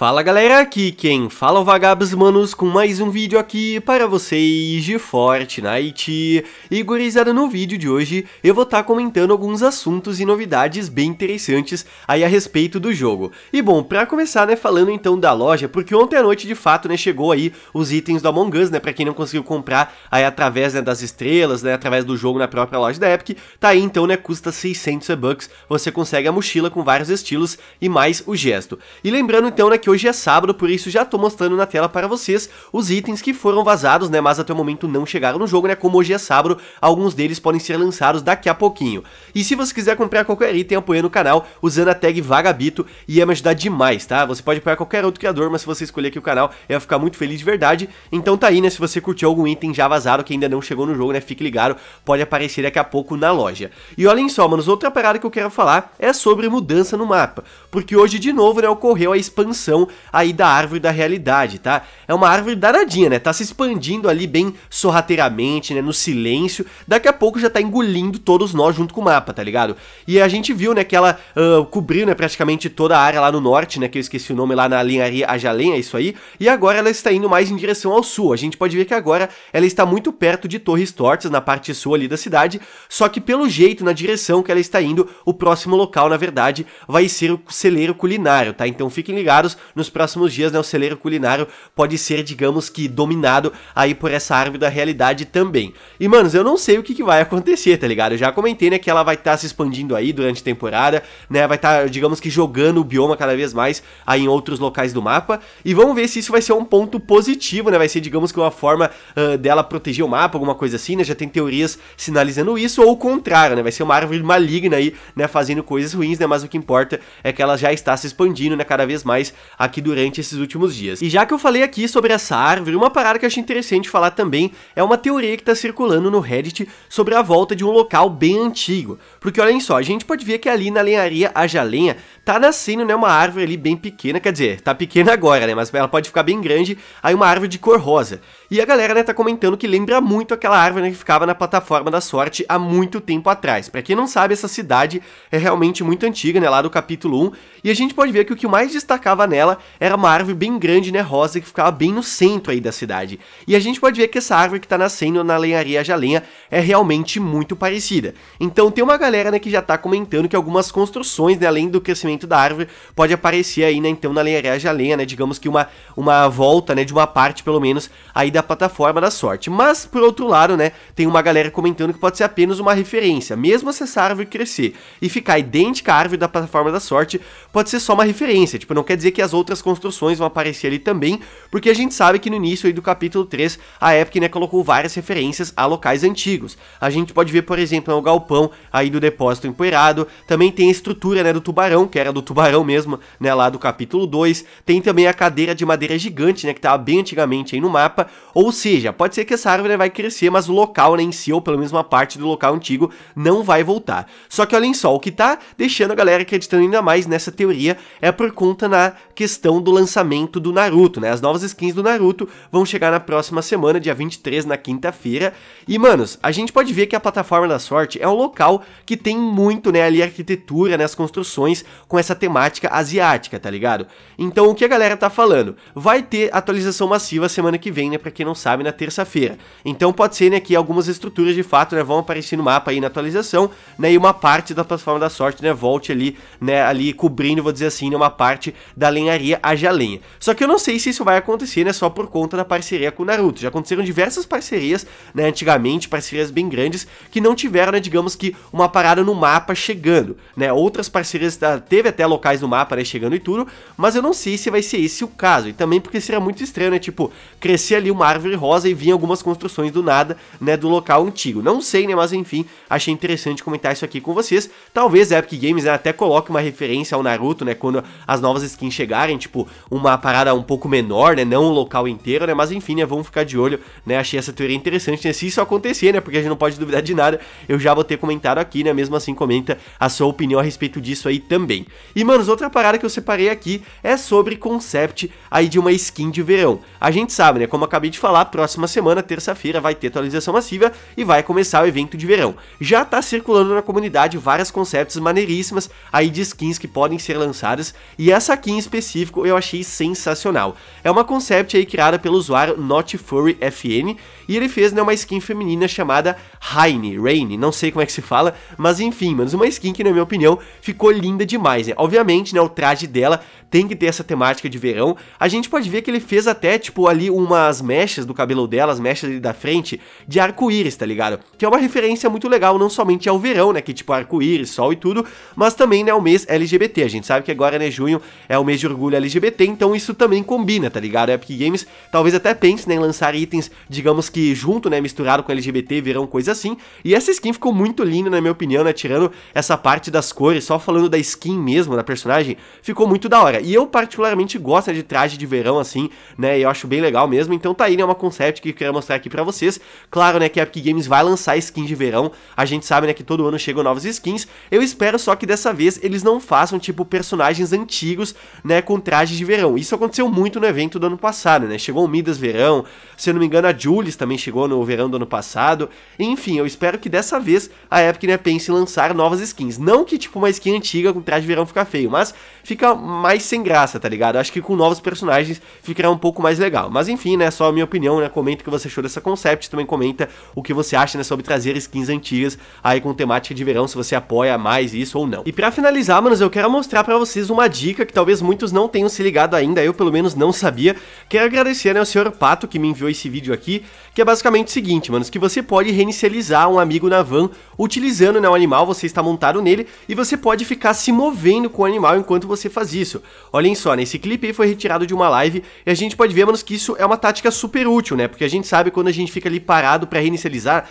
Fala galera, aqui quem fala é o Vagabos Manos com mais um vídeo aqui para vocês de Fortnite. E gurizada, no vídeo de hoje eu vou estar tá comentando alguns assuntos e novidades bem interessantes aí a respeito do jogo. E bom, para começar né, falando então da loja, porque ontem à noite de fato né, chegou aí os itens do Among Us, né, para quem não conseguiu comprar aí através né, das estrelas, né, através do jogo na própria loja da Epic, tá aí então né, custa 600 bucks você consegue a mochila com vários estilos e mais o gesto. E lembrando então né, que hoje é sábado, por isso já tô mostrando na tela para vocês os itens que foram vazados, né, mas até o momento não chegaram no jogo, né, como hoje é sábado, alguns deles podem ser lançados daqui a pouquinho. E se você quiser comprar qualquer item apoiando o canal, usando a tag Vagabito, ia me ajudar demais, tá? Você pode apoiar qualquer outro criador, mas se você escolher aqui o canal, eu ia ficar muito feliz de verdade. Então tá aí, né, se você curtiu algum item já vazado que ainda não chegou no jogo, né, fique ligado, pode aparecer daqui a pouco na loja. E olhem só, manos, outra parada que eu quero falar é sobre mudança no mapa, porque hoje de novo, né, ocorreu a expansão aí da árvore da realidade, tá? É uma árvore danadinha, né? Tá se expandindo ali bem sorrateiramente, né? No silêncio. Daqui a pouco já tá engolindo todos nós junto com o mapa, tá ligado? E a gente viu, né, que ela uh, cobriu, né, praticamente toda a área lá no norte, né? Que eu esqueci o nome lá na linharia Ajalém, é isso aí. E agora ela está indo mais em direção ao sul. A gente pode ver que agora ela está muito perto de Torres Tortas, na parte sul ali da cidade. Só que pelo jeito, na direção que ela está indo, o próximo local, na verdade, vai ser o celeiro culinário, tá? Então fiquem ligados, nos próximos dias, né, o celeiro culinário pode ser, digamos que, dominado aí por essa árvore da realidade também. E, manos, eu não sei o que, que vai acontecer, tá ligado? Eu já comentei, né, que ela vai estar tá se expandindo aí durante a temporada, né, vai estar, tá, digamos que, jogando o bioma cada vez mais aí em outros locais do mapa, e vamos ver se isso vai ser um ponto positivo, né, vai ser, digamos que, uma forma uh, dela proteger o mapa, alguma coisa assim, né, já tem teorias sinalizando isso, ou o contrário, né, vai ser uma árvore maligna aí, né, fazendo coisas ruins, né, mas o que importa é que ela já está se expandindo, né, cada vez mais aqui durante esses últimos dias. E já que eu falei aqui sobre essa árvore, uma parada que eu acho interessante falar também é uma teoria que está circulando no Reddit sobre a volta de um local bem antigo. Porque olhem só, a gente pode ver que ali na lenharia a Lenha tá nascendo né, uma árvore ali bem pequena, quer dizer, tá pequena agora, né, mas ela pode ficar bem grande, aí uma árvore de cor rosa. E a galera né, tá comentando que lembra muito aquela árvore né, que ficava na plataforma da sorte há muito tempo atrás. Para quem não sabe, essa cidade é realmente muito antiga, né, lá do capítulo 1, e a gente pode ver que o que mais destacava nela era uma árvore bem grande, né, rosa, que ficava bem no centro aí da cidade. E a gente pode ver que essa árvore que tá nascendo na lenharia Jalenha é realmente muito parecida. Então tem uma galera, né, que já tá comentando que algumas construções, né, além do crescimento da árvore, pode aparecer aí, né, então na lenharia Jalenha, né, digamos que uma, uma volta, né, de uma parte pelo menos aí da da plataforma da sorte. Mas, por outro lado, né, tem uma galera comentando que pode ser apenas uma referência. Mesmo se essa árvore crescer e ficar idêntica à árvore da plataforma da sorte, pode ser só uma referência. Tipo, não quer dizer que as outras construções vão aparecer ali também, porque a gente sabe que no início aí do capítulo 3, a Epic, né, colocou várias referências a locais antigos. A gente pode ver, por exemplo, né, o galpão aí do depósito empoeirado, também tem a estrutura, né, do tubarão, que era do tubarão mesmo, né, lá do capítulo 2, tem também a cadeira de madeira gigante, né, que estava bem antigamente aí no mapa, ou seja, pode ser que essa árvore vai crescer, mas o local né, em si, ou pelo menos uma parte do local antigo, não vai voltar. Só que olhem só, o que tá deixando a galera acreditando ainda mais nessa teoria é por conta na questão do lançamento do Naruto, né? As novas skins do Naruto vão chegar na próxima semana, dia 23, na quinta-feira. E, manos, a gente pode ver que a plataforma da sorte é um local que tem muito, né, ali a arquitetura, né, as construções com essa temática asiática, tá ligado? Então, o que a galera tá falando? Vai ter atualização massiva semana que vem, né, pra quem quem não sabe, na terça-feira. Então pode ser né, que algumas estruturas de fato né, vão aparecer no mapa aí na atualização, né, e uma parte da plataforma da sorte né, volte ali, né, ali cobrindo, vou dizer assim, né, uma parte da lenharia haja lenha. Só que eu não sei se isso vai acontecer né, só por conta da parceria com o Naruto. Já aconteceram diversas parcerias né, antigamente, parcerias bem grandes, que não tiveram, né, digamos que, uma parada no mapa chegando. Né? Outras parcerias tá, teve até locais no mapa né, chegando e tudo, mas eu não sei se vai ser esse o caso. E também porque seria muito estranho, né? Tipo, crescer ali o mapa árvore rosa e vinha algumas construções do nada, né, do local antigo. Não sei, né, mas enfim, achei interessante comentar isso aqui com vocês. Talvez a Epic Games né, até coloque uma referência ao Naruto, né, quando as novas skins chegarem, tipo, uma parada um pouco menor, né, não o local inteiro, né, mas enfim, né, vamos ficar de olho, né, achei essa teoria interessante, né, se isso acontecer, né, porque a gente não pode duvidar de nada, eu já vou ter comentado aqui, né, mesmo assim comenta a sua opinião a respeito disso aí também. E, manos, outra parada que eu separei aqui é sobre concept aí de uma skin de verão. A gente sabe, né, como acabei de falar, próxima semana, terça-feira, vai ter atualização massiva e vai começar o evento de verão. Já tá circulando na comunidade várias concepts maneiríssimas aí de skins que podem ser lançadas e essa aqui em específico eu achei sensacional. É uma concept aí criada pelo usuário NotFurryFN e ele fez né, uma skin feminina chamada Rainy, Rain não sei como é que se fala, mas enfim, mas uma skin que na minha opinião ficou linda demais, né? Obviamente, né, o traje dela tem que ter essa temática de verão. A gente pode ver que ele fez até tipo ali umas mechas mechas do cabelo delas, mechas ali da frente, de arco-íris, tá ligado? Que é uma referência muito legal, não somente ao verão, né? Que tipo arco-íris, sol e tudo, mas também, né, ao mês LGBT. A gente sabe que agora, né, junho é o mês de orgulho LGBT, então isso também combina, tá ligado? A Epic Games talvez até pense, né, em lançar itens, digamos que junto, né, misturado com LGBT, verão, coisa assim. E essa skin ficou muito linda, na minha opinião, né? Tirando essa parte das cores, só falando da skin mesmo, da personagem, ficou muito da hora. E eu particularmente gosto né, de traje de verão assim, né? E eu acho bem legal mesmo. Então tá aí, né? é uma concept que eu quero mostrar aqui para vocês. Claro, né, que a Epic Games vai lançar skins de verão, a gente sabe, né, que todo ano chegam novas skins. Eu espero só que dessa vez eles não façam, tipo, personagens antigos, né, com trajes de verão. Isso aconteceu muito no evento do ano passado, né, chegou o Midas verão, se eu não me engano a Julius também chegou no verão do ano passado. Enfim, eu espero que dessa vez a Epic, né, pense em lançar novas skins. Não que, tipo, uma skin antiga com traje de verão fica feio, mas fica mais sem graça, tá ligado? Acho que com novos personagens ficará um pouco mais legal. Mas enfim, né, só a minha opinião, né? Comenta o que você achou dessa concept, também comenta o que você acha, né, sobre trazer skins antigas aí com temática de verão, se você apoia mais isso ou não. E para finalizar, manos, eu quero mostrar para vocês uma dica que talvez muitos não tenham se ligado ainda, eu pelo menos não sabia. Quero agradecer, né, ao senhor Pato que me enviou esse vídeo aqui, que é basicamente o seguinte, manos, que você pode reinicializar um amigo na van utilizando, né, o animal, você está montado nele e você pode ficar se movendo com o animal enquanto você faz isso. Olhem só, nesse né, clipe aí foi retirado de uma live e a gente pode ver, manos, que isso é uma tática super super útil, né? Porque a gente sabe quando a gente fica ali parado para reinicializar,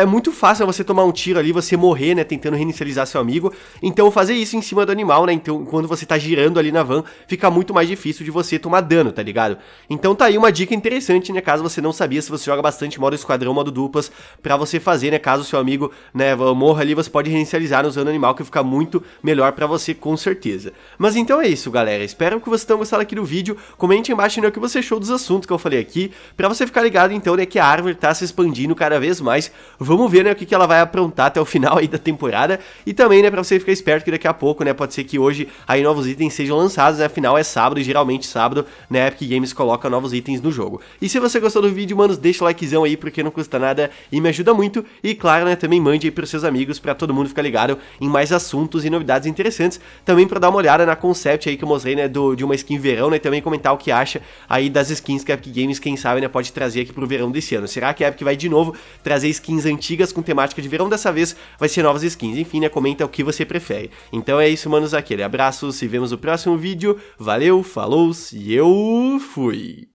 é muito fácil você tomar um tiro ali, você morrer, né? Tentando reinicializar seu amigo. Então fazer isso em cima do animal, né? Então quando você tá girando ali na van, fica muito mais difícil de você tomar dano, tá ligado? Então tá aí uma dica interessante, né? Caso você não sabia, se você joga bastante modo esquadrão, modo duplas, para você fazer, né? Caso seu amigo, né, morra ali, você pode reinicializar usando animal, que fica muito melhor para você, com certeza. Mas então é isso, galera. Espero que vocês tenham gostado aqui do vídeo. Comente embaixo né, o que você achou dos assuntos que eu falei aqui. Para você ficar ligado, então, né, que a árvore tá se expandindo cada vez mais. Vamos ver, né, o que, que ela vai aprontar até o final aí da temporada. E também, né, para você ficar esperto que daqui a pouco, né, pode ser que hoje aí novos itens sejam lançados, né, afinal é sábado e geralmente sábado, né, Epic Games coloca novos itens no jogo. E se você gostou do vídeo, mano deixa o likezão aí, porque não custa nada e me ajuda muito. E claro, né, também mande aí pros seus amigos, para todo mundo ficar ligado em mais assuntos e novidades interessantes. Também para dar uma olhada na concept aí que eu mostrei, né, do, de uma skin verão, né, e também comentar o que acha aí das skins que a Epic Games, quem sabe Arena pode trazer aqui pro verão desse ano. Será que a Epic vai de novo trazer skins antigas com temática de verão? Dessa vez vai ser novas skins. Enfim, né? Comenta o que você prefere. Então é isso, manos. Aquele abraço. Se vemos no próximo vídeo. Valeu, falou e eu fui.